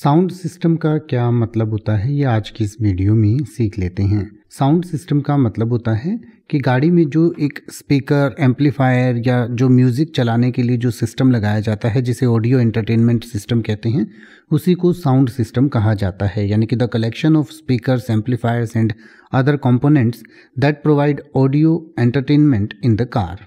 sound system का क्या मतलब होता है ये आज की इस वीडियो में सीख लेते हैं साउंड सिस्टम का मतलब होता है कि गाड़ी में जो एक स्पीकर एम्पलीफायर या जो म्यूज़िक चलाने के लिए जो सिस्टम लगाया जाता है जिसे ऑडियो एंटरटेनमेंट सिस्टम कहते हैं उसी को साउंड सिस्टम कहा जाता है यानी कि the collection of speaker amplifiers and other components that provide audio entertainment in the car